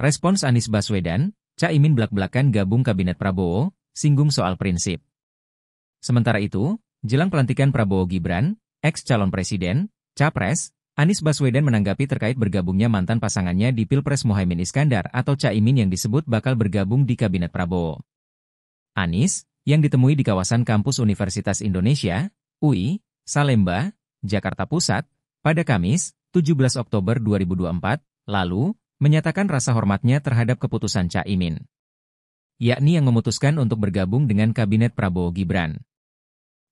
Respons Anies Baswedan, Caimin belak-belakan gabung Kabinet Prabowo, singgung soal prinsip. Sementara itu, jelang pelantikan Prabowo Gibran, ex-calon presiden, Capres, Anies Baswedan menanggapi terkait bergabungnya mantan pasangannya di Pilpres Mohaimin Iskandar atau Caimin yang disebut bakal bergabung di Kabinet Prabowo. Anies, yang ditemui di kawasan kampus Universitas Indonesia, UI, Salemba, Jakarta Pusat, pada Kamis, 17 Oktober 2024, lalu, menyatakan rasa hormatnya terhadap keputusan Caimin. Yakni yang memutuskan untuk bergabung dengan Kabinet Prabowo Gibran.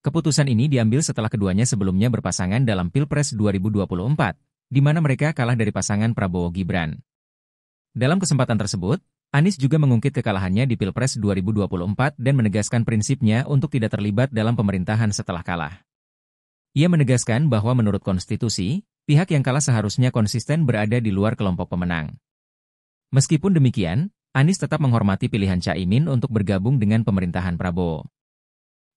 Keputusan ini diambil setelah keduanya sebelumnya berpasangan dalam Pilpres 2024, di mana mereka kalah dari pasangan Prabowo Gibran. Dalam kesempatan tersebut, Anies juga mengungkit kekalahannya di Pilpres 2024 dan menegaskan prinsipnya untuk tidak terlibat dalam pemerintahan setelah kalah. Ia menegaskan bahwa menurut konstitusi, pihak yang kalah seharusnya konsisten berada di luar kelompok pemenang. Meskipun demikian, Anies tetap menghormati pilihan Caimin untuk bergabung dengan pemerintahan Prabowo.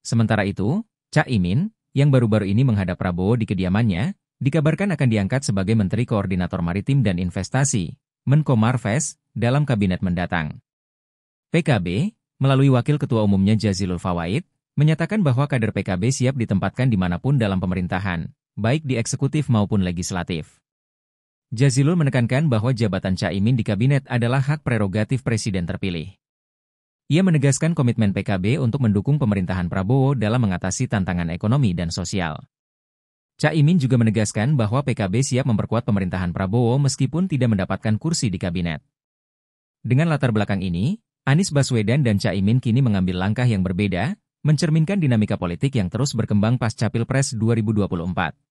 Sementara itu, Caimin, yang baru-baru ini menghadap Prabowo di kediamannya, dikabarkan akan diangkat sebagai Menteri Koordinator Maritim dan Investasi, Menko Marves, dalam kabinet mendatang. PKB, melalui Wakil Ketua Umumnya Jazilul Fawait, menyatakan bahwa kader PKB siap ditempatkan dimanapun dalam pemerintahan, baik di eksekutif maupun legislatif. Jazilul menekankan bahwa jabatan Caimin di kabinet adalah hak prerogatif presiden terpilih. Ia menegaskan komitmen PKB untuk mendukung pemerintahan Prabowo dalam mengatasi tantangan ekonomi dan sosial. Caimin juga menegaskan bahwa PKB siap memperkuat pemerintahan Prabowo meskipun tidak mendapatkan kursi di kabinet. Dengan latar belakang ini, Anies Baswedan dan Caimin kini mengambil langkah yang berbeda, mencerminkan dinamika politik yang terus berkembang pasca Pilpres 2024.